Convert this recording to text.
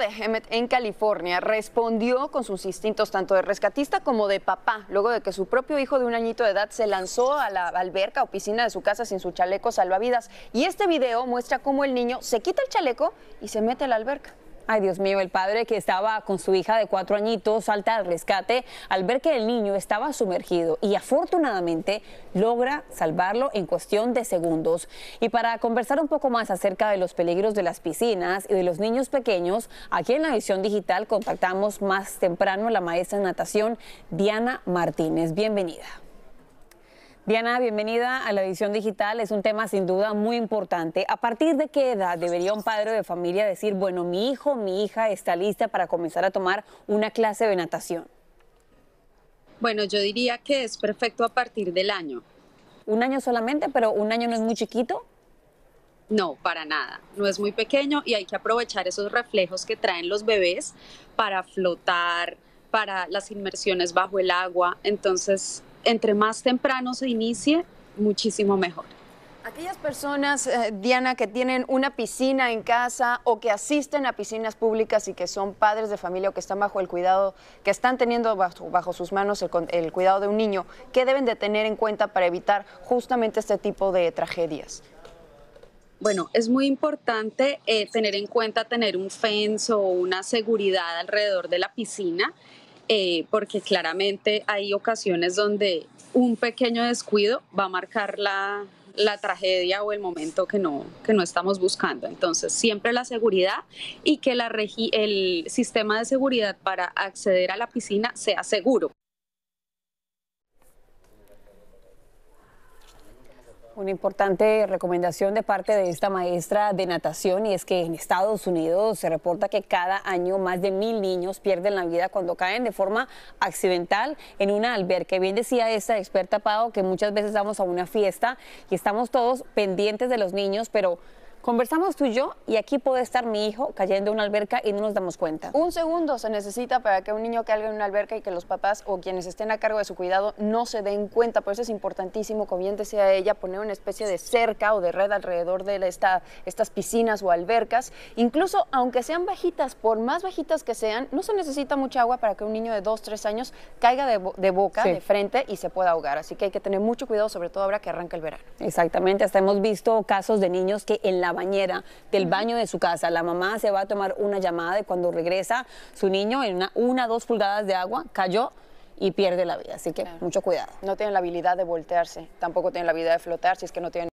de Hemet en California respondió con sus instintos tanto de rescatista como de papá, luego de que su propio hijo de un añito de edad se lanzó a la alberca o piscina de su casa sin su chaleco salvavidas. Y este video muestra cómo el niño se quita el chaleco y se mete a la alberca. Ay, Dios mío, el padre que estaba con su hija de cuatro añitos salta al rescate al ver que el niño estaba sumergido y afortunadamente logra salvarlo en cuestión de segundos. Y para conversar un poco más acerca de los peligros de las piscinas y de los niños pequeños, aquí en la edición digital contactamos más temprano a la maestra de natación Diana Martínez. Bienvenida. Diana, bienvenida a la edición digital. Es un tema sin duda muy importante. ¿A partir de qué edad debería un padre de familia decir, bueno, mi hijo, mi hija está lista para comenzar a tomar una clase de natación? Bueno, yo diría que es perfecto a partir del año. ¿Un año solamente, pero un año no es muy chiquito? No, para nada. No es muy pequeño y hay que aprovechar esos reflejos que traen los bebés para flotar, para las inmersiones bajo el agua. Entonces, entre más temprano se inicie, muchísimo mejor. Aquellas personas, eh, Diana, que tienen una piscina en casa o que asisten a piscinas públicas y que son padres de familia o que están bajo el cuidado, que están teniendo bajo, sus manos el, cuidado de un niño, ¿qué deben de tener en cuenta para evitar justamente este tipo de tragedias? Bueno, es muy importante eh, tener en cuenta tener un fence o una seguridad alrededor de la piscina. Eh, porque claramente hay ocasiones donde un pequeño descuido va a marcar la, tragedia o el momento que no, que no estamos buscando. Entonces, siempre la seguridad y que la el sistema de seguridad para acceder a la piscina sea seguro. Una importante recomendación de parte de esta maestra de natación y es que en Estados Unidos se reporta que cada año más de mil niños pierden la vida cuando caen de forma accidental en una alberca. Bien decía esta experta Pau que muchas veces vamos a una fiesta y estamos todos pendientes de los niños, pero Conversamos tú y yo y aquí puede estar mi hijo cayendo en una alberca y no nos damos cuenta. Un segundo se necesita para que un niño caiga en una alberca y que los papás o quienes estén a cargo de su cuidado no se den cuenta. Por eso es importantísimo, comiéntese a ella, poner una especie de cerca o de red alrededor de estas piscinas o albercas. Incluso aunque sean bajitas, por más bajitas que sean, no se necesita mucha agua para que un niño de 2, 3 años caiga de, boca, de frente y se pueda ahogar. Así que hay que tener mucho cuidado, sobre todo ahora que arranca el verano. Exactamente, hasta hemos visto casos de niños que en la bañera, del baño de su casa. La mamá se va a tomar una llamada y cuando regresa su niño en una, una dos pulgadas de agua, cayó y pierde la vida. Así que mucho cuidado. No tienen la habilidad de voltearse, tampoco tienen la habilidad de flotar, si es que no tienen